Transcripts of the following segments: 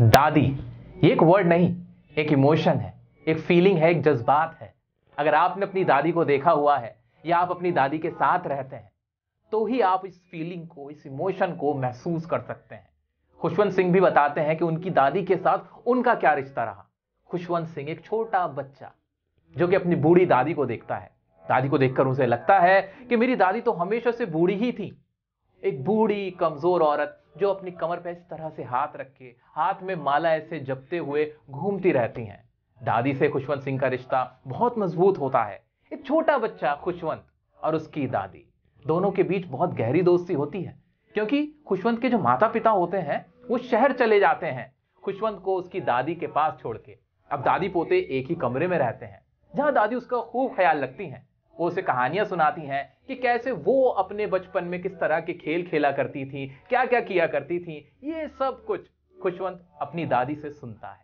दादी ये एक वर्ड नहीं एक इमोशन है एक फीलिंग है एक जज्बात है अगर आपने अपनी दादी को देखा हुआ है या आप अपनी दादी के साथ रहते हैं तो ही आप इस फीलिंग को इस इमोशन को महसूस कर सकते हैं खुशवंत सिंह भी बताते हैं कि उनकी दादी के साथ उनका क्या रिश्ता रहा खुशवंत सिंह एक छोटा बच्चा जो कि अपनी बूढ़ी दादी को देखता है दादी को देखकर उसे लगता है कि मेरी दादी तो हमेशा से बूढ़ी ही थी एक बूढ़ी कमज़ोर औरत जो अपनी कमर पर इस तरह से हाथ रख के हाथ में माला ऐसे जपते हुए घूमती रहती हैं दादी से खुशवंत सिंह का रिश्ता बहुत मजबूत होता है एक छोटा बच्चा खुशवंत और उसकी दादी दोनों के बीच बहुत गहरी दोस्ती होती है क्योंकि खुशवंत के जो माता पिता होते हैं वो शहर चले जाते हैं खुशवंत को उसकी दादी के पास छोड़ के अब दादी पोते एक ही कमरे में रहते हैं जहाँ दादी उसका खूब ख्याल रखती हैं वो उसे कहानियां सुनाती हैं कि कैसे वो अपने बचपन में किस तरह के खेल खेला करती थी क्या क्या किया करती थी ये सब कुछ खुशवंत अपनी दादी से सुनता है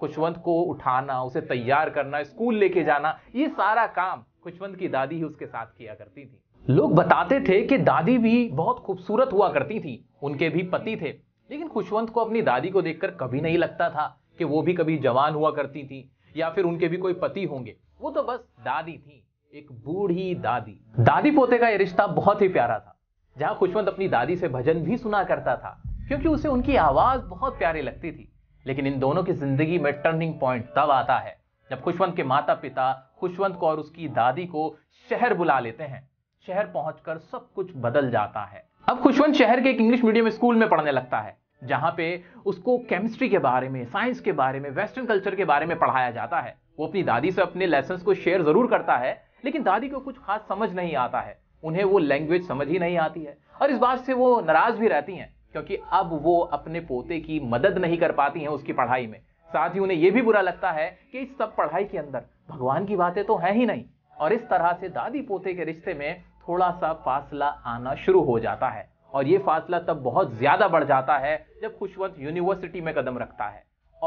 खुशवंत को उठाना उसे तैयार करना स्कूल लेके जाना ये सारा काम खुशवंत की दादी ही उसके साथ किया करती थी लोग बताते थे कि दादी भी बहुत खूबसूरत हुआ करती थी उनके भी पति थे लेकिन खुशवंत को अपनी दादी को देखकर कभी नहीं लगता था कि वो भी कभी जवान हुआ करती थी या फिर उनके भी कोई पति होंगे वो तो बस दादी थी एक बूढ़ी दादी दादी पोते का ये रिश्ता बहुत ही प्यारा था जहां खुशवंत अपनी दादी से भजन भी सुना करता था क्योंकि उसे उनकी आवाज बहुत प्यारी लगती थी लेकिन इन दोनों की जिंदगी में टर्निंग पॉइंट तब आता है जब खुशवंत के माता पिता खुशवंत को और उसकी दादी को शहर बुला लेते हैं शहर पहुंचकर सब कुछ बदल जाता है अब खुशवंत शहर के एक इंग्लिश मीडियम स्कूल में पढ़ने लगता है जहां पे उसको केमिस्ट्री के बारे में साइंस के बारे में वेस्टर्न कल्चर के बारे में पढ़ाया जाता है वो अपनी दादी से अपने लेसन को शेयर जरूर करता है लेकिन दादी को कुछ खास समझ नहीं आता है उन्हें वो लैंग्वेज समझ ही नहीं आती है और इस बात से वो नाराज भी रहती हैं क्योंकि अब वो अपने पोते की मदद नहीं कर पाती हैं उसकी पढ़ाई में साथ ही उन्हें यह भी बुरा लगता है कि इस सब पढ़ाई के अंदर भगवान की बातें तो हैं ही नहीं और इस तरह से दादी पोते के रिश्ते में थोड़ा सा फासला आना शुरू हो जाता है और ये फासला तब बहुत ज्यादा बढ़ जाता है जब खुशवंत यूनिवर्सिटी में कदम रखता है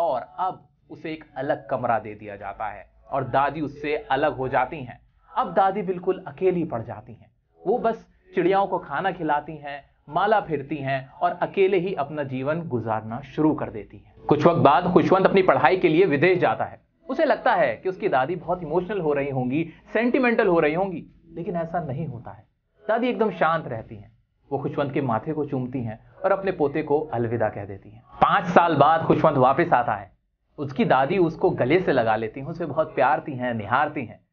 और अब उसे एक अलग कमरा दे दिया जाता है और दादी उससे अलग हो जाती हैं अब दादी बिल्कुल अकेली पड़ जाती हैं वो बस चिड़ियाओं को खाना खिलाती हैं माला फिरती हैं और अकेले ही अपना जीवन गुजारना शुरू कर देती हैं कुछ वक्त बाद खुशवंत अपनी पढ़ाई के लिए विदेश जाता है उसे लगता है कि उसकी दादी बहुत इमोशनल हो रही होंगी सेंटिमेंटल हो रही होंगी लेकिन ऐसा नहीं होता है दादी एकदम शांत रहती हैं वो खुशवंत के माथे को चूमती हैं और अपने पोते को अलविदा कह देती हैं पाँच साल बाद खुशवंत वापस आता है उसकी दादी उसको गले से लगा लेती हैं उसे बहुत प्यारती हैं निहारती हैं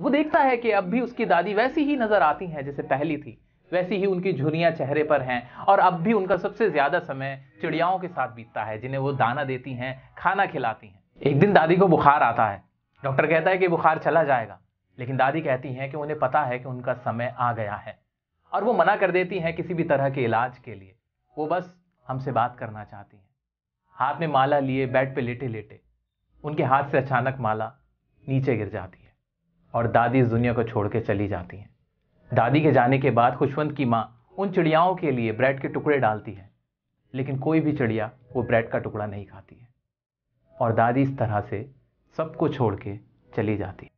वो देखता है कि अब भी उसकी दादी वैसी ही नजर आती हैं जैसे पहली थी वैसी ही उनकी झुरियाँ चेहरे पर हैं और अब भी उनका सबसे ज्यादा समय चिड़ियाओं के साथ बीतता है जिन्हें वो दाना देती हैं खाना खिलाती हैं एक दिन दादी को बुखार आता है डॉक्टर कहता है कि बुखार चला जाएगा लेकिन दादी कहती हैं कि उन्हें पता है कि उनका समय आ गया है और वो मना कर देती हैं किसी भी तरह के इलाज के लिए वो बस हमसे बात करना चाहती हैं हाथ में माला लिए बेड पे लेटे लेटे उनके हाथ से अचानक माला नीचे गिर जाती है और दादी इस दुनिया को छोड़ के चली जाती हैं दादी के जाने के बाद खुशवंत की माँ उन चिड़ियाओं के लिए ब्रेड के टुकड़े डालती है लेकिन कोई भी चिड़िया वो ब्रेड का टुकड़ा नहीं खाती है और दादी इस तरह से सबको छोड़ के चली जाती है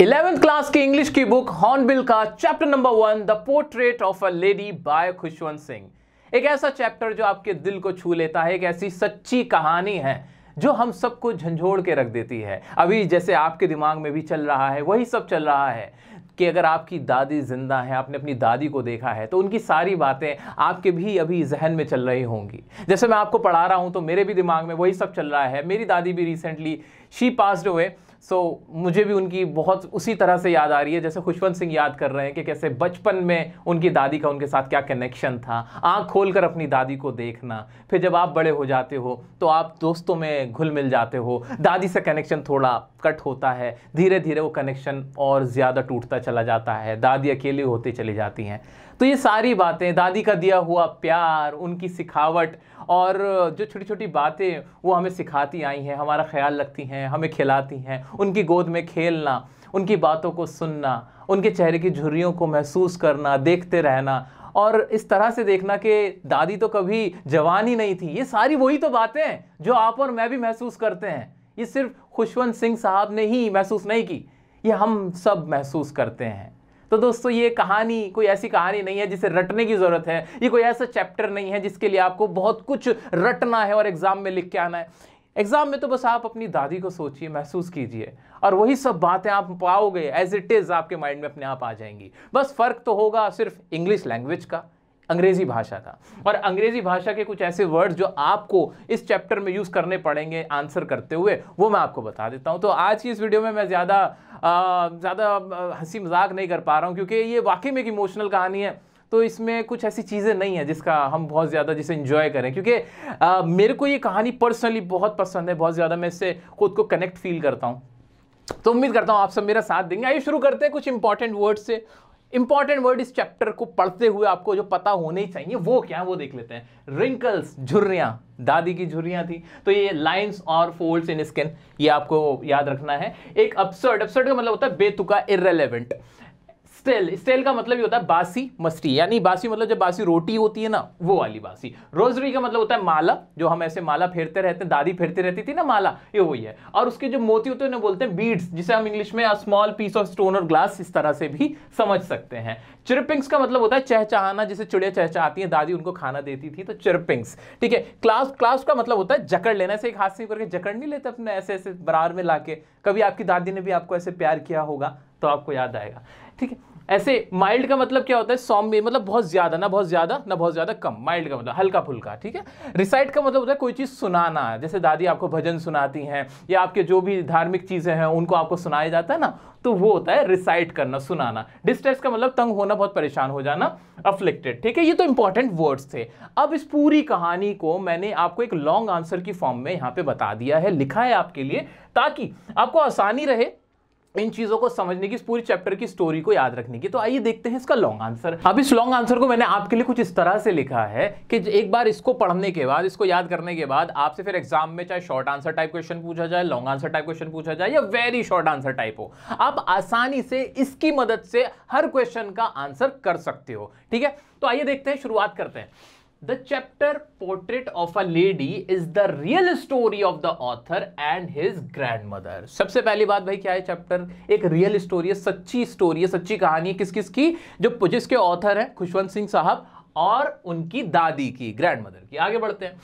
इलेवेंथ क्लास की इंग्लिश की बुक हॉर्नबिल का chapter number one the portrait of a lady by Khushwant Singh एक ऐसा चैप्टर जो आपके दिल को छू लेता है एक ऐसी सच्ची कहानी है जो हम सबको झंझोड़ के रख देती है अभी जैसे आपके दिमाग में भी चल रहा है वही सब चल रहा है कि अगर आपकी दादी ज़िंदा है आपने अपनी दादी को देखा है तो उनकी सारी बातें आपके भी अभी जहन में चल रही होंगी जैसे मैं आपको पढ़ा रहा हूँ तो मेरे भी दिमाग में वही सब चल रहा है मेरी दादी भी रिसेंटली शी पास्ड हुए सो so, मुझे भी उनकी बहुत उसी तरह से याद आ रही है जैसे खुशवंत सिंह याद कर रहे हैं कि कैसे बचपन में उनकी दादी का उनके साथ क्या कनेक्शन था आँख खोल कर अपनी दादी को देखना फिर जब आप बड़े हो जाते हो तो आप दोस्तों में घुल मिल जाते हो दादी से कनेक्शन थोड़ा कट होता है धीरे धीरे वो कनेक्शन और ज़्यादा टूटता चला जाता है दादी अकेली होती चली जाती हैं तो ये सारी बातें दादी का दिया हुआ प्यार उनकी सिखावट और जो छोटी छोटी बातें वो हमें सिखाती आई हैं हमारा ख्याल रखती हैं हमें खिलाती हैं उनकी गोद में खेलना उनकी बातों को सुनना उनके चेहरे की झुर्रियों को महसूस करना देखते रहना और इस तरह से देखना कि दादी तो कभी जवान ही नहीं थी ये सारी वही तो बातें हैं जो आप और मैं भी महसूस करते हैं ये सिर्फ खुशवंत सिंह साहब ने ही महसूस नहीं की ये हम सब महसूस करते हैं तो दोस्तों ये कहानी कोई ऐसी कहानी नहीं है जिसे रटने की ज़रूरत है ये कोई ऐसा चैप्टर नहीं है जिसके लिए आपको बहुत कुछ रटना है और एग्ज़ाम में लिख के आना है एग्ज़ाम में तो बस आप अपनी दादी को सोचिए महसूस कीजिए और वही सब बातें आप पाओगे एज इट इज़ आपके माइंड में अपने आप आ जाएंगी बस फ़र्क तो होगा सिर्फ इंग्लिश लैंग्वेज का अंग्रेजी भाषा का और अंग्रेजी भाषा के कुछ ऐसे वर्ड जो आपको इस चैप्टर में यूज़ करने पड़ेंगे आंसर करते हुए वो मैं आपको बता देता हूँ तो आज की इस वीडियो में मैं ज़्यादा ज़्यादा हंसी मजाक नहीं कर पा रहा हूँ क्योंकि ये वाकई में एक इमोशनल कहानी है तो इसमें कुछ ऐसी चीज़ें नहीं है जिसका हम बहुत ज़्यादा जिसे इन्जॉय करें क्योंकि मेरे को ये कहानी पर्सनली बहुत पसंद है बहुत ज़्यादा मैं इससे खुद को कनेक्ट फील करता हूँ तो उम्मीद करता हूँ आप सब मेरा साथ देंगे आइए शुरू करते हैं कुछ इंपॉर्टेंट वर्ड से इंपॉर्टेंट वर्ड इस चैप्टर को पढ़ते हुए आपको जो पता होने ही चाहिए वो क्या वो देख लेते हैं रिंकल्स झुर्रियाँ दादी की झुर्रियाँ थी तो ये लाइन्स और फोल्ड्स इन स्किन ये आपको याद रखना है एक अपसर्ड अपसर्ड का मतलब होता है बेतुका इरेलीवेंट स्टेल स्टेल का मतलब ये होता है बासी मस्टी यानी बासी मतलब जब बासी रोटी होती है ना वो वाली बासी रोजरी का मतलब होता है माला जो हम ऐसे माला फेरते रहते हैं दादी फेरती रहती थी ना माला ये वही है और उसके जो मोती होते हैं उन्हें बोलते हैं बीड्स जिसे हम इंग्लिश में स्मॉल पीस ऑफ स्टोन और ग्लास इस तरह से भी समझ सकते हैं चिरपिंग्स का मतलब होता है चहचहाना जिसे चिड़िया चहचहाती है दादी उनको खाना देती थी तो चिरपिंग्स ठीक है क्लास क्लास का मतलब होता है जकड़ लेना ऐसे एक हाथ से करके जकड़ नहीं लेते अपने ऐसे ऐसे बरार में लाके कभी आपकी दादी ने भी आपको ऐसे प्यार किया होगा तो आपको याद आएगा ठीक है ऐसे माइल्ड का मतलब क्या होता है सौम्य मतलब बहुत ज्यादा ना बहुत ज्यादा ना बहुत ज्यादा कम माइल्ड का मतलब हल्का फुल्का ठीक है रिसाइट का मतलब होता है कोई चीज़ सुनाना जैसे दादी आपको भजन सुनाती हैं या आपके जो भी धार्मिक चीज़ें हैं उनको आपको सुनाया जाता है ना तो वो होता है रिसाइट करना सुनाना डिस्ट्रेस का मतलब तंग होना बहुत परेशान हो जाना अफ्लिक्टेड ठीक है ये तो इंपॉर्टेंट वर्ड्स थे अब इस पूरी कहानी को मैंने आपको एक लॉन्ग आंसर की फॉर्म में यहाँ पे बता दिया है लिखा है आपके लिए ताकि आपको आसानी रहे इन चीजों को समझने की इस पूरी चैप्टर की स्टोरी को याद रखने की तो आइए देखते हैं इसका लॉन्ग आंसर अब इस लॉन्ग आंसर को मैंने आपके लिए कुछ इस तरह से लिखा है कि एक बार इसको पढ़ने के बाद इसको याद करने के बाद आपसे फिर एग्जाम में चाहे शॉर्ट आंसर टाइप क्वेश्चन पूछा जाए लॉन्ग आंसर टाइप क्वेश्चन पूछा जाए या वेरी शॉर्ट आंसर टाइप हो आप आसानी से इसकी मदद से हर क्वेश्चन का आंसर कर सकते हो ठीक है तो आइए देखते हैं शुरुआत करते हैं The chapter Portrait of a Lady is the real story of the author and his grandmother. सबसे पहली बात भाई क्या है चैप्टर एक रियल स्टोरी है सच्ची स्टोरी है सच्ची कहानी है किस किस की जो जिसके ऑथर है खुशवंत सिंह साहब और उनकी दादी की ग्रैंड मदर की आगे बढ़ते हैं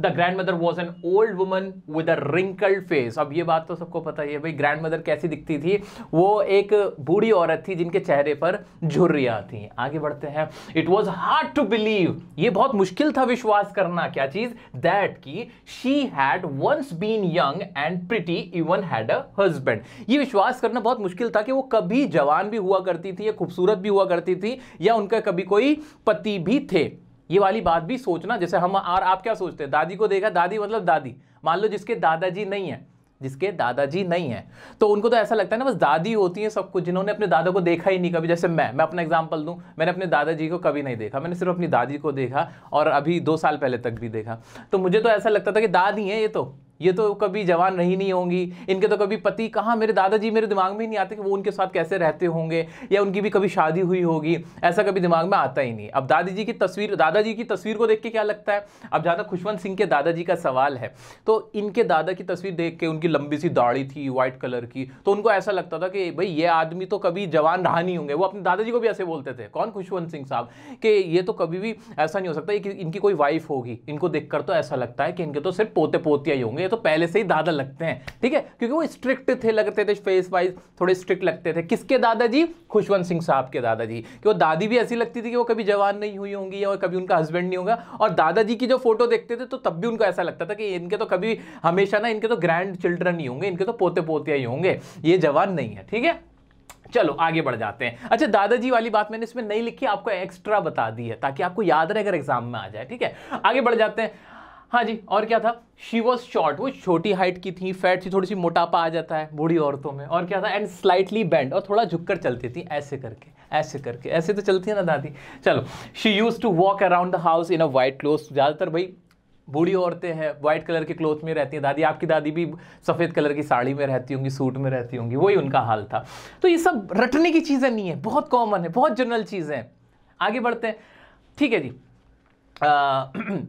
the grandmother was an old woman with a wrinkled face अब ये बात तो सबको पता ही है भाई ग्रैंड मदर कैसी दिखती थी वो एक बूढ़ी औरत थी जिनके चेहरे पर झुर्रियाँ थी आगे बढ़ते हैं it was hard to believe ये बहुत मुश्किल था विश्वास करना क्या चीज दैट की she had once been young and pretty even had a husband ये विश्वास करना बहुत मुश्किल था कि वो कभी जवान भी हुआ करती थी या खूबसूरत भी हुआ करती थी या उनका कभी कोई पति भी थे ये वाली बात भी सोचना जैसे हम और आप क्या सोचते हैं दादी को देखा दादी मतलब दादी मान लो जिसके दादाजी नहीं है जिसके दादाजी नहीं है तो उनको तो ऐसा लगता है ना बस दादी होती है सब कुछ जिन्होंने अपने दादा को देखा ही नहीं कभी जैसे मैं मैं अपना एग्जाम्पल दूं मैंने अपने दादाजी को कभी नहीं देखा मैंने सिर्फ अपनी दादी को देखा और अभी दो साल पहले तक भी देखा तो मुझे तो ऐसा लगता था कि दादी है ये तो ये तो कभी जवान रही नहीं होंगी इनके तो कभी पति कहाँ मेरे दादाजी मेरे दिमाग में ही नहीं आते कि वो उनके साथ कैसे रहते होंगे या उनकी भी कभी शादी हुई होगी ऐसा कभी दिमाग में आता ही नहीं अब दादाजी की तस्वीर दादाजी की तस्वीर को देख के क्या लगता है अब ज़्यादा खुशवंत सिंह के दादाजी का सवाल है तो इनके दादा की तस्वीर देख के उनकी लंबी सी दाढ़ी थी वाइट कलर की तो उनको ऐसा लगता था कि भाई ये आदमी तो कभी जवान रहा नहीं होंगे वो अपने दादाजी को भी ऐसे बोलते थे कौन खुशवंत सिंह साहब कि ये तो कभी भी ऐसा नहीं हो सकता कि इनकी कोई वाइफ होगी इनको देखकर तो ऐसा लगता है कि इनके तो सिर्फ पोते पोतियाँ ही होंगे तो पहले से ही दादा लगते हैं ठीक है क्योंकि वो स्ट्रिक्ट थे लगते थे फेस वाइज थोड़े स्ट्रिक्ट लगते थे किसके दादाजी खुशवंत सिंह साहब के दादाजी कि वो दादी भी ऐसी लगती थी कि वो कभी जवान नहीं हुई होंगी या कभी उनका हस्बैंड नहीं होगा और दादाजी की जो फोटो देखते थे तो तब भी उनको ऐसा लगता था कि इनके तो कभी हमेशा ना इनके तो ग्रैंड चिल्ड्रन ही होंगे इनके तो पोते पोतिया ही होंगे ये जवान नहीं है ठीक है चलो आगे बढ़ जाते हैं अच्छा दादाजी वाली बात मैंने इसमें नहीं लिखी आपको एक्स्ट्रा बता दी है ताकि आपको याद रहे अगर एग्जाम में आ जाए ठीक है आगे बढ़ जाते हैं हाँ जी और क्या था शी वॉज शॉर्ट वो छोटी हाइट की थी फैट थी थोड़ी सी मोटापा आ जाता है बूढ़ी औरतों में और क्या था एंड स्लाइटली बैंड और थोड़ा झुक कर चलती थी ऐसे करके ऐसे करके ऐसे तो चलती है ना दादी चलो she use to walk around the house in a white cloth ज़्यादातर भाई बूढ़ी औरतें हैं वाइट कलर के क्लोथ में रहती हैं दादी आपकी दादी भी सफ़ेद कलर की साड़ी में रहती होंगी सूट में रहती होंगी वही उनका हाल था तो ये सब रटने की चीज़ें नहीं है बहुत कॉमन है बहुत जनरल चीज़ें हैं आगे बढ़ते हैं ठीक है जी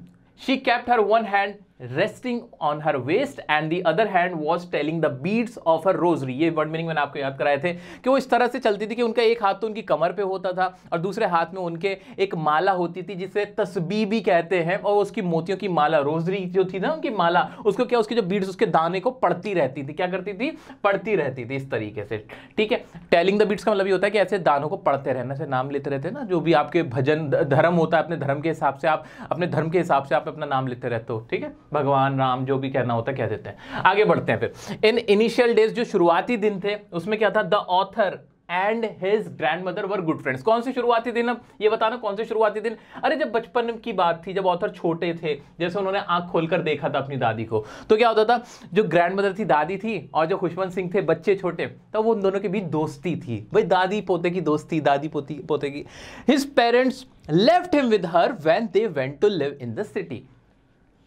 She kept her one hand resting on her waist and the other hand was telling the beads of her rosary ये वर्ड मीनिंग मैंने आपको याद कराए थे कि वो इस तरह से चलती थी कि उनका एक हाथ तो उनकी कमर पे होता था और दूसरे हाथ में उनके एक माला होती थी जिसे तस्बी भी कहते हैं और उसकी मोतियों की माला रोजरी जो थी ना उनकी माला उसको क्या उसकी जो बीड्स उसके दाने को पड़ती रहती थी क्या करती थी पड़ती रहती थी इस तरीके से ठीक है टेलिंग द बीट्स का मतलब ये होता है कि ऐसे दानों को पढ़ते रहना से नाम लेते रहते हैं ना जो भी आपके भजन धर्म होता है अपने धर्म के हिसाब से आप अपने धर्म के हिसाब से आप अपना नाम लेते रहते हो ठीक है भगवान राम जो भी कहना होता है कह देते हैं आगे बढ़ते हैं फिर इन इनिशियल डेज जो शुरुआती दिन थे उसमें क्या था the author and his grandmother were good friends कौन से शुरुआती दिन अब ये बताना कौन से शुरुआती दिन अरे जब बचपन की बात थी जब ऑथर छोटे थे जैसे उन्होंने आंख खोलकर देखा था अपनी दादी को तो क्या होता था जो ग्रैंड मदर थी दादी थी और जो खुशवंत सिंह थे बच्चे छोटे तो वो उन दोनों के बीच दोस्ती थी भाई दादी पोते की दोस्ती दादी पोती पोते की his parents left him with her when they went to live in the city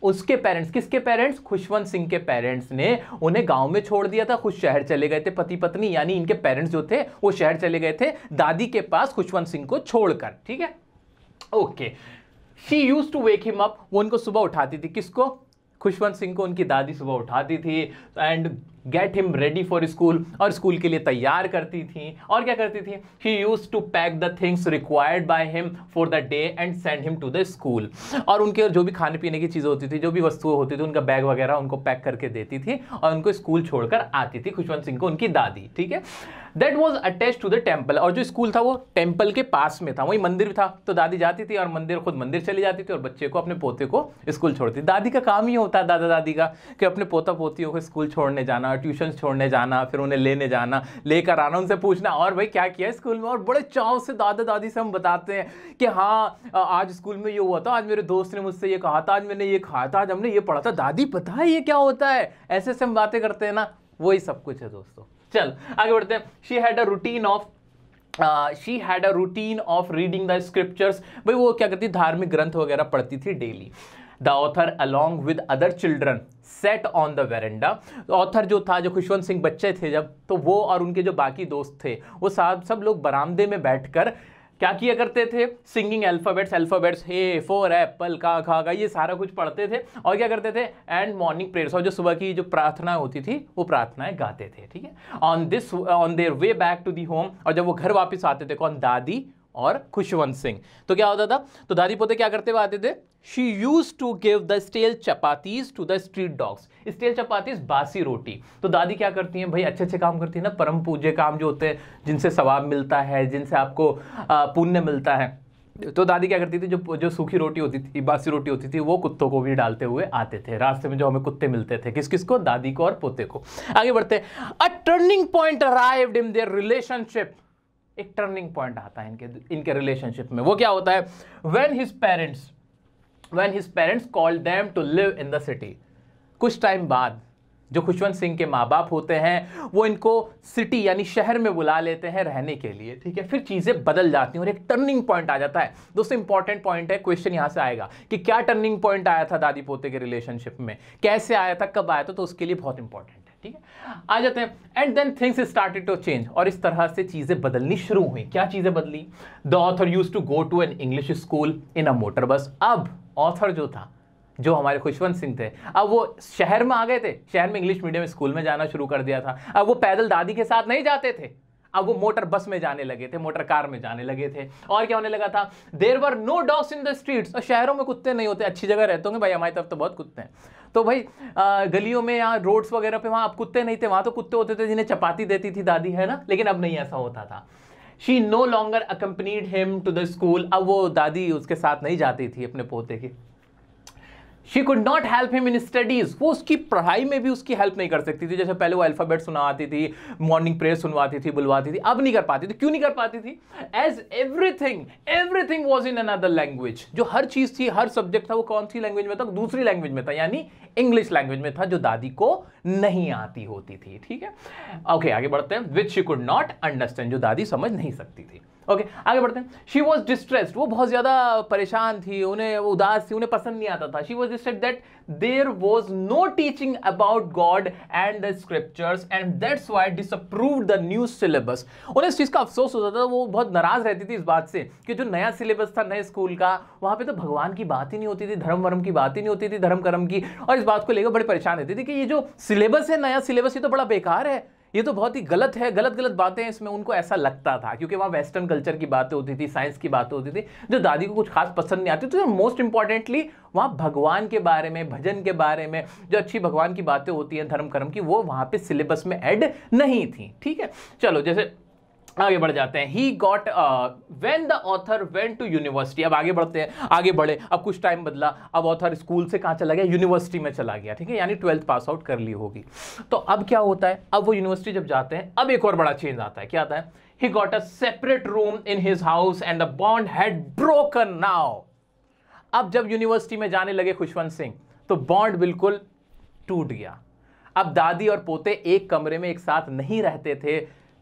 उसके पेरेंट्स किसके पेरेंट्स खुशवंत सिंह के पेरेंट्स ने उन्हें गांव में छोड़ दिया था खुद शहर चले गए थे पति पत्नी यानी इनके पेरेंट्स जो थे वो शहर चले गए थे दादी के पास खुशवंत सिंह को छोड़कर ठीक है okay she used to wake him up वो उनको सुबह उठाती थी किसको खुशवंत सिंह को उनकी दादी सुबह उठाती थी and get him ready for school और स्कूल के लिए तैयार करती थी और क्या करती थी he used to pack the things required by him for the day and send him to the school और उनके जो भी खाने पीने की चीज़ें होती थी जो भी वस्तुएं होती थी उनका बैग वगैरह उनको पैक करके देती थी और उनको स्कूल छोड़कर आती थी खुशवंत सिंह को उनकी दादी ठीक है that was attach to the temple और जो स्कूल था वो टेम्पल के पास में था वही मंदिर था तो दादी जाती थी और मंदिर खुद मंदिर चली जाती थी और बच्चे को अपने पोते को स्कूल छोड़ती दादी का काम ही होता है दादा दादी का कि अपने पोता पोतियों को स्कूल छोड़ने जाना ट्यूशन छोड़ने जाना फिर उन्हें लेने जाना लेकर आना उनसे पूछना और भाई क्या किया स्कूल में और बड़े चाव से दादा दादी से हम बताते हैं कि हाँ आज स्कूल में ये हुआ था आज मेरे दोस्त ने मुझसे ये कहा था आज मैंने ये कहा था आज हमने ये पढ़ा था दादी पता है ये क्या होता है ऐसे ऐसे हम बातें करते हैं ना वही सब कुछ है दोस्तों चल आगे बढ़ते हैं she had a routine of she had a routine of reading the scriptures भाई वो क्या करती धार्मिक ग्रंथ वगैरह पढ़ती थी daily the author along with other children sat on the verandah author जो था जो खुशवंत सिंह बच्चे थे जब तो वो और उनके जो बाकी दोस्त थे वो साहब सब लोग बरामदे में बैठकर क्या किया करते थे singing alphabets alphabets A for apple का खा का ये सारा कुछ पढ़ते थे और क्या करते थे एंड मॉर्निंग प्रेयर्स और जो सुबह की जो प्रार्थना होती थी वो प्रार्थनाएं गाते थे ठीक है on this on their way back to the home और जब वो घर वापस आते थे कौन दादी और खुशवंत सिंह तो क्या होता था तो दादी पोते क्या करते हुए आते थे she used to give the stale chapatis to the street dogs. Stale chapatis बासी रोटी तो दादी क्या करती हैं भाई अच्छे अच्छे काम करती hai ना परम पूज्य काम जो होते हैं जिनसे सवाब मिलता है जिनसे आपको पुण्य मिलता है तो दादी क्या करती थी जो जो सूखी रोटी होती थी बासी रोटी होती थी वो कुत्तों को भी डालते हुए आते थे रास्ते में जो हमें कुत्ते मिलते थे किस किस को दादी को और पोते को आगे बढ़ते a turning point arrived in their relationship एक टर्निंग पॉइंट आता है इनके इनके रिलेशनशिप में वो क्या होता है when his parents when his parents called them to live in the city कुछ टाइम बाद जो खुशवंत सिंह के माँ बाप होते हैं वो इनको सिटी यानी शहर में बुला लेते हैं रहने के लिए ठीक है फिर चीज़ें बदल जाती हैं और एक टर्निंग पॉइंट आ जाता है दोस्तों इंपॉर्टेंट पॉइंट है क्वेश्चन यहाँ से आएगा कि क्या टर्निंग पॉइंट आया था दादी पोते के रिलेशनशिप में कैसे आया था कब आया था तो उसके लिए बहुत इंपॉर्टेंट है ठीक है आ जाते हैं and then things started to change और इस तरह से चीज़ें बदलनी शुरू हुई क्या चीज़ें बदली the author used to go to an English school in a motor bus अब ऑथर जो था जो हमारे खुशवंत सिंह थे अब वो शहर में आ गए थे शहर में इंग्लिश मीडियम स्कूल में जाना शुरू कर दिया था अब वो पैदल दादी के साथ नहीं जाते थे अब वो मोटर बस में जाने लगे थे मोटर कार में जाने लगे थे और क्या होने लगा था there were no dogs in the streets और शहरों में कुत्ते नहीं होते अच्छी जगह रहते होंगे भाई हमारी तरफ तो बहुत कुत्ते हैं तो भाई आ, गलियों में या रोड्स वगैरह पे वहाँ अब कुत्ते नहीं थे वहाँ तो कुत्ते होते थे जिन्हें चपाती देती थी दादी है ना लेकिन अब नहीं ऐसा होता था she no longer accompanied him to the school अब वो दादी उसके साथ नहीं जाती थी अपने पोते की she could not help him in studies वो उसकी पढ़ाई में भी उसकी हेल्प नहीं कर सकती थी जैसे पहले वो अल्फाबेट सुनाती थी मॉर्निंग प्रेयर सुनवाती थी बुलवाती थी अब नहीं कर पाती थी क्यों नहीं कर पाती थी as everything everything was in another language जो हर चीज थी हर सब्जेक्ट था वो कौन सी लैंग्वेज में था दूसरी लैंग्वेज में था यानी इंग्लिश लैंग्वेज में था जो दादी को नहीं आती होती थी ठीक है ओके okay, आगे बढ़ते हैं which she could not understand जो दादी समझ नहीं सकती थी ओके okay, आगे बढ़ते हैं शी वॉज डिस्ट्रेस्ड वो बहुत ज़्यादा परेशान थी उन्हें वो उदास थी उन्हें पसंद नहीं आता था she was distressed that there was no teaching about God and the scriptures and that's why disapprove the new syllabus उन्हें इस चीज़ का अफसोस होता था वो बहुत नाराज़ रहती थी इस बात से कि जो नया सिलेबस था नए स्कूल का वहाँ पर तो भगवान की बात ही नहीं होती थी धर्म वर्म की बात ही नहीं होती थी धर्म कर्म की और इस बात को लेकर बड़ी परेशान रहती थी कि ये जो सिलेबस है नया सिलेबस ये तो बड़ा बेकार है ये तो बहुत ही गलत है गलत गलत बातें इसमें उनको ऐसा लगता था क्योंकि वहाँ वेस्टर्न कल्चर की बातें होती थी साइंस की बातें होती थी जो दादी को कुछ खास पसंद नहीं आती तो मोस्ट इंपॉर्टेंटली वहाँ भगवान के बारे में भजन के बारे में जो अच्छी भगवान की बातें होती हैं धर्म कर्म की वो वहाँ पर सिलेबस में एड नहीं थी ठीक है चलो जैसे आगे बढ़ जाते हैं he got when the author went to university अब आगे बढ़ते हैं आगे बढ़े अब कुछ टाइम बदला अब ऑथर स्कूल से कहाँ चला गया यूनिवर्सिटी में चला गया ठीक है यानी ट्वेल्थ पास आउट कर ली होगी तो अब क्या होता है अब वो यूनिवर्सिटी जब जाते हैं अब एक और बड़ा चेंज आता है क्या आता है he got a separate room in his house and the bond had broken now अब जब यूनिवर्सिटी में जाने लगे खुशवंत सिंह तो बॉन्ड बिल्कुल टूट गया अब दादी और पोते एक कमरे में एक साथ नहीं रहते थे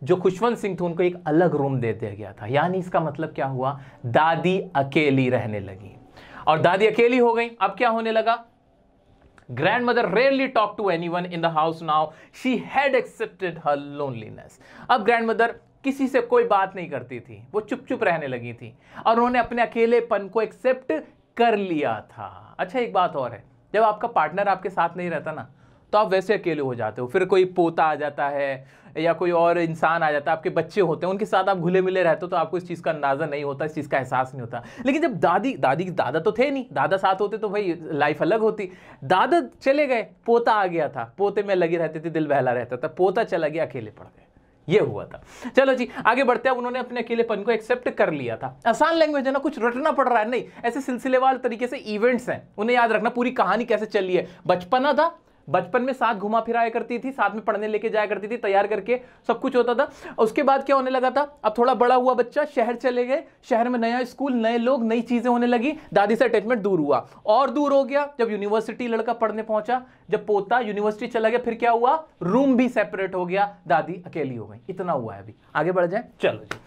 जो खुशवंत सिंह थे उनको एक अलग रूम दे दिया गया था यानी इसका मतलब क्या हुआ दादी अकेली रहने लगी और दादी अकेली हो गई अब क्या होने लगा rarely talk to any one in the house now she had accepted her loneliness अब मदर किसी से कोई बात नहीं करती थी वो चुप चुप रहने लगी थी और उन्होंने अपने अकेलेपन को एक्सेप्ट कर लिया था अच्छा एक बात और है जब आपका पार्टनर आपके साथ नहीं रहता ना तो आप वैसे अकेले हो जाते हो फिर कोई पोता आ जाता है या कोई और इंसान आ जाता है आपके बच्चे होते हैं उनके साथ आप घुले मिले रहते हो तो आपको इस चीज़ का अंदाज़ा नहीं होता इस चीज़ का एहसास नहीं होता लेकिन जब दादी दादी दादा तो थे नहीं दादा साथ होते तो भाई लाइफ अलग होती दादा चले गए पोता आ गया था पोते में लगे रहते थे दिल बहला रहता था पोता चला गया अकेले पड़ गए ये हुआ था चलो जी आगे बढ़ते हैं उन्होंने अपने अकेलेपन को एक्सेप्ट कर लिया था आसान लैंग्वेज है ना कुछ रटना पड़ रहा है नहीं ऐसे सिलसिलेवार तरीके से इवेंट्स हैं उन्हें याद रखना पूरी कहानी कैसे चल रही है बचपना था बचपन में साथ घुमा फिराया करती थी साथ में पढ़ने लेके जाया करती थी तैयार करके सब कुछ होता था उसके बाद क्या होने लगा था अब थोड़ा बड़ा हुआ बच्चा शहर चले गए शहर में नया स्कूल नए लोग नई चीज़ें होने लगी दादी से अटैचमेंट दूर हुआ और दूर हो गया जब यूनिवर्सिटी लड़का पढ़ने पहुंचा जब पोता यूनिवर्सिटी चला गया फिर क्या हुआ रूम भी सेपरेट हो गया दादी अकेली हो गई इतना हुआ है अभी आगे बढ़ जाए चलो जी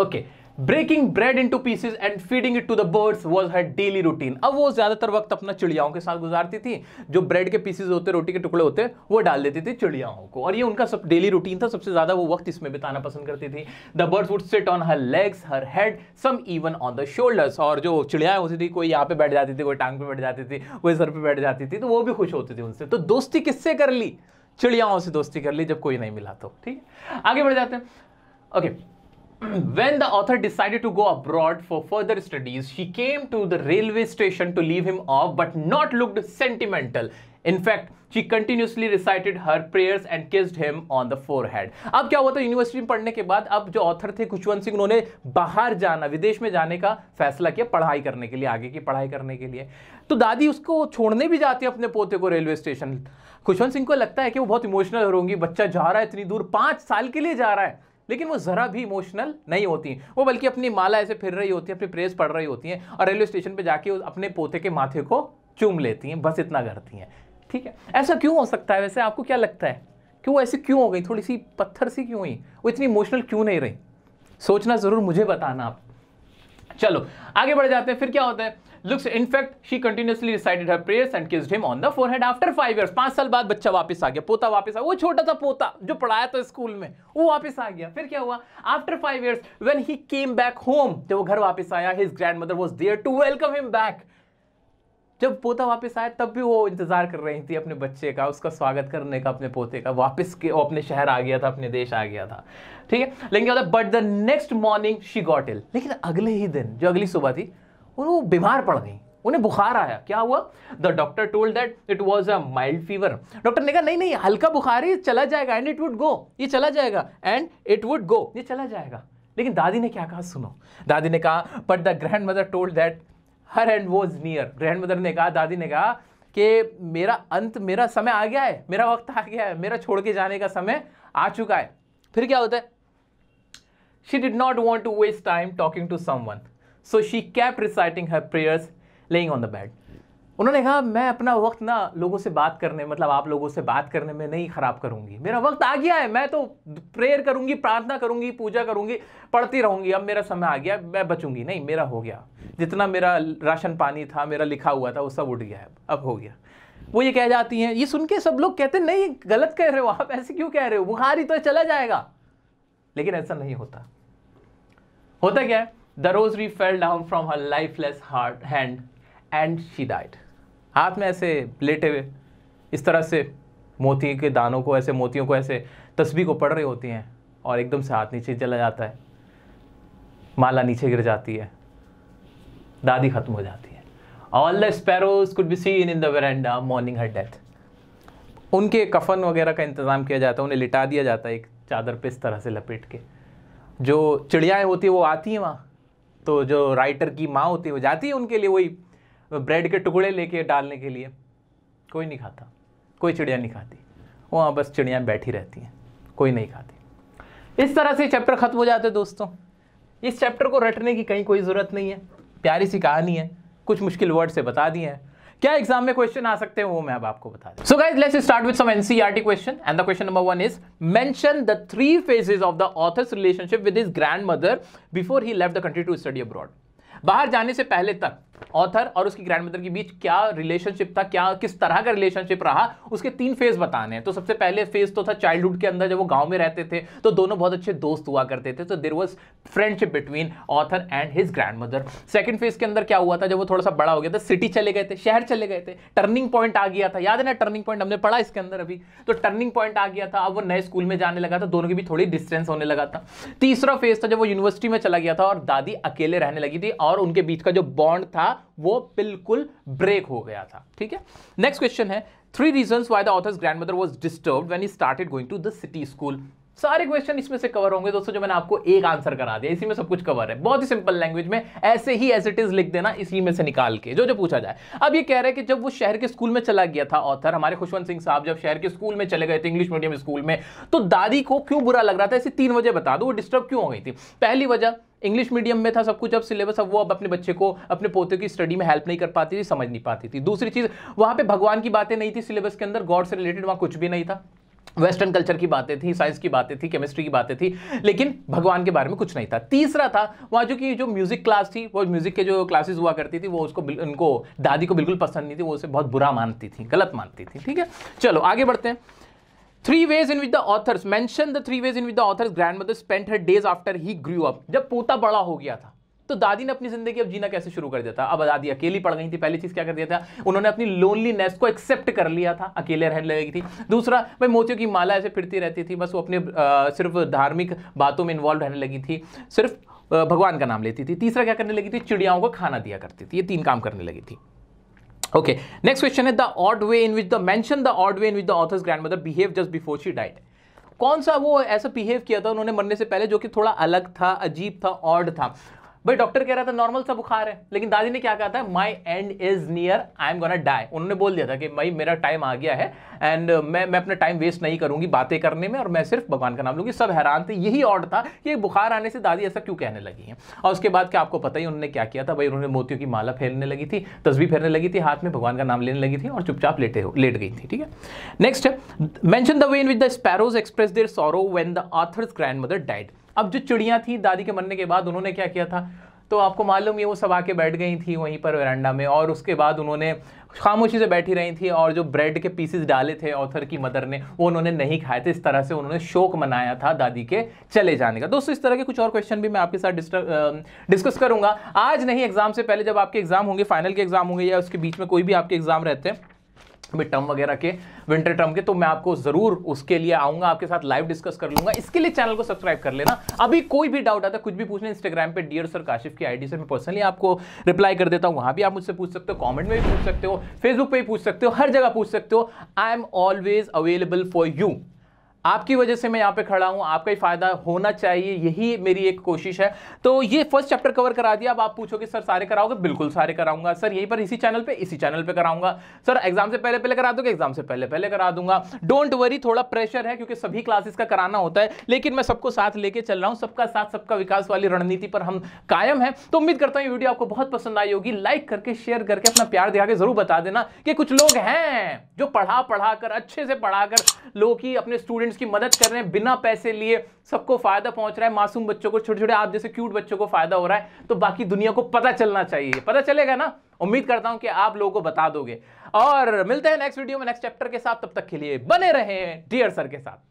okay breaking bread into pieces and feeding it to the birds was her daily routine अब वो ज्यादातर वक्त अपना चिड़ियाओं के साथ गुजारती थी जो ब्रेड के पीसेज होते रोटी के टुकड़े होते वो डाल देती थी चिड़ियाओं को और ये उनका सब डेली रूटीन था सबसे ज्यादा वो वक्त इसमें बिताना पसंद करती थी the birds would sit on her legs her head some even on the shoulders और जो चिड़ियाएं होती थी कोई यहाँ पे बैठ जाती थी कोई टांग पे बैठ जाती थी कोई सर पे बैठ जाती थी तो वो भी खुश होती थी उनसे तो दोस्ती किससे कर ली चिड़ियाओं से दोस्ती कर ली जब कोई नहीं मिला तो ठीक है आगे बढ़ जाते हैं okay okay. when the author decided to go abroad for further studies, she came to the railway station to leave him off but not looked sentimental. In fact, she continuously recited her prayers and kissed him on the forehead. ab kya hua था university mein padhne ke baad ab jo author the Khushwant singh unhone bahar jana videsh mein jane ka faisla kiya padhai karne ke liye aage ki padhai karne ke liye to dadi usko chhodne bhi jati है अपने पोते को railway station Khushwant Singh को लगता है कि वो बहुत इमोशनल हो होंगी bachcha ja raha hai itni dur 5 saal ke liye ja raha hai लेकिन वो ज़रा भी इमोशनल नहीं होती हैं वो बल्कि अपनी माला ऐसे फिर रही होती है अपनी प्रेस पढ़ रही होती हैं और रेलवे स्टेशन पर जाके अपने पोते के माथे को चूम लेती हैं बस इतना करती हैं ठीक है ऐसा क्यों हो सकता है वैसे आपको क्या लगता है कि वो ऐसी क्यों हो गई थोड़ी सी पत्थर सी क्यों हुई वो इतनी इमोशनल क्यों नहीं रही सोचना ज़रूर मुझे बताना आप चलो आगे बढ़ जाते हैं फिर क्या होता है looks in fact she continuously recited her prayers and kissed him on the forehead after five years पांच साल बाद बच्चा वापस आ गया पोता वापस आ वो छोटा सा पोता जो पढ़ाया था स्कूल में वो वापस आ गया फिर क्या हुआ after five years when he came back home जब वो घर वापस आया his grandmother was there to welcome him back जब पोता वापस आया तब भी वो इंतजार कर रही थी अपने बच्चे का उसका स्वागत करने का अपने पोते का वापस के वो अपने शहर आ गया था अपने देश आ गया था ठीक है लेकिन क्या होता but the next morning she got ill लेकिन अगले ही दिन जो अगली सुबह थी वो बीमार पड़ गई उन्हें बुखार आया क्या हुआ the doctor told that it was a mild fever doctor ने कहा नहीं नहीं हल्का बुखार ही चला जाएगा एंड इट वुड गो ये चला जाएगा एंड इट वुड गो ये चला जाएगा लेकिन दादी ने क्या कहा सुनो दादी ने कहा but the grandmother told that her end was near grandmother ने कहा दादी ने कहा कि मेरा अंत मेरा समय आ गया है मेरा वक्त आ गया है मेरा छोड़ के जाने का समय आ चुका है फिर क्या होता है she did not want to waste time talking to someone so she kept reciting her prayers lying on the bed उन्होंने कहा मैं अपना वक्त ना लोगों से बात करने मतलब आप लोगों से बात करने में नहीं ख़राब करूंगी मेरा वक्त आ गया है मैं तो प्रेयर करूंगी प्रार्थना करूंगी पूजा करूंगी पढ़ती रहूंगी अब मेरा समय आ गया मैं बचूंगी नहीं मेरा हो गया जितना मेरा राशन पानी था मेरा लिखा हुआ था वो सब उठ गया है अब हो गया वो ये कह जाती हैं ये सुन के सब लोग कहते हैं नहीं गलत कह रहे हो आप ऐसे क्यों कह रहे हो बुखार ही तो चला जाएगा लेकिन ऐसा नहीं होता होता क्या है the rosary fell down from her lifeless heart hand and she died हाथ में ऐसे लेटे हुए इस तरह से मोती के दानों को ऐसे मोतियों को ऐसे तस्वीर को पड़ रही होती हैं और एकदम से हाथ नीचे चला जाता है माला नीचे गिर जाती है दादी ख़त्म हो जाती है all the sparrows could be seen in the verandah mourning her death उनके कफन वगैरह का इंतज़ाम किया जाता है उन्हें लिटा दिया जाता है एक चादर पे इस तरह से लपेट के जो चिड़ियाएँ होती हैं वो आती हैं वहाँ तो जो राइटर की माँ होती है वो जाती है उनके लिए वही ब्रेड के टुकड़े लेके डालने के लिए कोई नहीं खाता कोई चिड़िया नहीं खाती वहाँ बस चिड़िया बैठी रहती हैं कोई नहीं खाती इस तरह से चैप्टर ख़त्म हो जाते दोस्तों इस चैप्टर को रटने की कहीं कोई ज़रूरत नहीं है प्यारी सी कहानी है कुछ मुश्किल वर्ड से बता दिए हैं क्या एग्जाम में क्वेश्चन आ सकते हैं वो मैं अब आपको बता दूं so guys let's start with some NCERT question and the question number one is mention the three phases of the author's relationship with his grandmother before he left the country to study abroad बाहर जाने से पहले तक author और उसकी grand mother के बीच क्या relationship था क्या किस तरह का रिलेशनशिप रहा उसके तीन फेज बताने हैं तो सबसे पहले फेज तो था चाइल्डहुड के अंदर जब वो गांव में रहते थे तो दोनों बहुत अच्छे दोस्त हुआ करते थे तो there was friendship between author and his grandmother second phase के अंदर क्या हुआ था जब वो थोड़ा सा बड़ा हो गया था सिटी चले गए थे शहर चले गए थे टर्निंग पॉइंट आ गया था याद है ना टर्निंग पॉइंट हमने पढ़ा इसके अंदर अभी तो टर्निंग पॉइंट आ गया था अब वो नए स्कूल में जाने लगा था दोनों के बीच थोड़ी डिस्टेंस होने लगा था तीसरा फेज था जब वो यूनिवर्सिटी में चला गया था और दादी अकेले रहने लगी थी और उनके बीच का जो बॉन्ड था था वो बिल्कुल ब्रेक हो गया था ठीक है नेक्स्ट क्वेश्चन है three reason why the author's grandmother was disturb when he started going to the city school सारे क्वेश्चन इसमें से कवर होंगे दोस्तों जो मैंने आपको एक आंसर करा दिया इसी में सब कुछ कवर है बहुत ही सिंपल लैंग्वेज में ऐसे ही एज इट इज लिख देना इसी में से निकाल के जो जो पूछा जाए अब ये कह रहे हैं कि जब वो शहर के स्कूल में चला गया था ऑथर हमारे खुशवंत सिंह साहब जब शहर के स्कूल में चले गए थे इंग्लिश मीडियम स्कूल में तो दादी को क्यों बुरा लग रहा था ऐसी तीन वजह बता दो वो डिस्टर्ब क्यों हो गई थी पहली वजह इंग्लिश मीडियम में था सब कुछ अब सिलेबस अब वो अब अपने बच्चे को अपने पोते की स्टडी में हेल्प नहीं कर पाती थी समझ नहीं पाती थी दूसरी चीज़ वहाँ पे भगवान की बातें नहीं थी सिलेबस के अंदर गॉड से रिलेटेड वहाँ कुछ भी नहीं था वेस्टर्न कल्चर की बातें थी साइंस की बातें थी केमिस्ट्री की बातें थी लेकिन भगवान के बारे में कुछ नहीं था तीसरा था वहाँ जो कि जो म्यूजिक क्लास थी वो म्यूजिक के जो क्लासेस हुआ करती थी वो उसको उनको दादी को बिल्कुल पसंद नहीं थी वो उसे बहुत बुरा मानती थी गलत मानती थी ठीक है चलो आगे बढ़ते हैं three ways in with the author's mention the three ways in with the author's grandmother spend her days after he grew up जब पोता बड़ा हो गया था तो दादी ने अपनी जिंदगी अब जीना कैसे शुरू कर दिया था अब दादी अकेली पड़ गई थी पहली चीज क्या कर दिया था उन्होंने अपनी लोनलीनेस को एक्सेप्ट कर लिया था अकेले रहने लगी थी दूसरा भाई मोतियों की माला ऐसे फिरती रहती थी बस वो अपने आ, सिर्फ धार्मिक बातों में इन्वॉल्व रहने लगी थी सिर्फ भगवान का नाम लेती थी तीसरा क्या करने लगी थी चिड़ियाओं को खाना दिया करती थी ये तीन काम करने लगी थी ओके नेक्स्ट क्वेश्चन है the odd way in which the mention the odd way in which the author's grandmother behave just before she died कौन सा वो ऐसा बिहेव किया था उन्होंने मरने से पहले जो कि थोड़ा अलग था अजीब था ऑड था भाई डॉक्टर कह रहा था नॉर्मल सा बुखार है लेकिन दादी ने क्या कहा था my end is near I am gonna die उन्होंने बोल दिया था कि भाई मेरा टाइम आ गया है एंड मैं मैं अपना टाइम वेस्ट नहीं करूंगी बातें करने में और मैं सिर्फ भगवान का नाम लूंगी सब हैरान थे यही ऑर्ड था कि बुखार आने से दादी ऐसा क्यों कहने लगी है और उसके बाद क्या आपको पता ही उन्होंने क्या किया था भाई उन्होंने मोतियों की माला फेरने लगी थी तस्वीर फेरने लगी थी हाथ में भगवान का नाम लेने लगी थी और चुपचाप लेटे लेट गई थी ठीक है next mention the way in with the sparrows express their sorrow when the author's grandmother died अब जो चिड़िया थी दादी के मरने के बाद उन्होंने क्या किया था तो आपको मालूम ये वो सब आके बैठ गई थी वहीं पर वरांडा में और उसके बाद उन्होंने खामोशी से बैठी रही थी और जो ब्रेड के पीसेस डाले थे ऑथर की मदर ने वो उन्होंने नहीं खाए थे इस तरह से उन्होंने शोक मनाया था दादी के चले जाने का दोस्तों इस तरह के कुछ और क्वेश्चन भी मैं आपके साथ डिस्कस करूंगा आज नहीं एग्जाम से पहले जब आपके एग्जाम होंगे फाइनल के एग्जाम होंगे या उसके बीच में कोई भी आपके एग्जाम रहते हैं मिड टर्म वगैरह के विंटर टर्म के तो मैं आपको जरूर उसके लिए आऊंगा आपके साथ लाइव डिस्कस कर लूंगा इसके लिए चैनल को सब्सक्राइब कर लेना अभी कोई भी डाउट आता है कुछ भी पूछना इंस्टाग्राम पे डियर सर काशिफ की आईडी से मैं पर्सनली आपको रिप्लाई कर देता हूँ वहाँ भी आप मुझसे पूछ सकते हो कॉमेंट में भी पूछ सकते हो फेसबुक पर भी पूछ सकते हो हर जगह पूछ सकते हो I am always available for you आपकी वजह से मैं यहाँ पे खड़ा हूँ आपका ही फायदा होना चाहिए यही मेरी एक कोशिश है तो ये फर्स्ट चैप्टर कवर करा दिया अब आप पूछोगे सर सारे कराओगे बिल्कुल सारे कराऊंगा सर यहीं पर इसी चैनल पे इसी चैनल पे कराऊंगा सर एग्जाम से पहले पहले करा दोगे एग्जाम से पहले पहले करा दूंगा डोंट वरी थोड़ा प्रेशर है क्योंकि सभी क्लासेस का कराना होता है लेकिन मैं सबको साथ लेके चल रहा हूँ सबका साथ सबका विकास वाली रणनीति पर हम कायम है तो उम्मीद करता हूँ ये वीडियो आपको बहुत पसंद आई होगी लाइक करके शेयर करके अपना प्यार दिखा के जरूर बता देना कि कुछ लोग हैं जो पढ़ा पढ़ा कर अच्छे से पढ़ा कर लोग ही अपने स्टूडेंट जिसकी मदद कर रहे हैं बिना पैसे लिए सबको फायदा पहुंच रहा है मासूम बच्चों को छोटे छोटे आप जैसे क्यूट बच्चों को फायदा हो रहा है तो बाकी दुनिया को पता चलना चाहिए पता चलेगा ना उम्मीद करता हूं कि आप लोगों को बता दोगे और मिलते हैं नेक्स्ट वीडियो में नेक्स्ट चैप्टर के साथ तब तक के लिए बने रहे डियर सर के साथ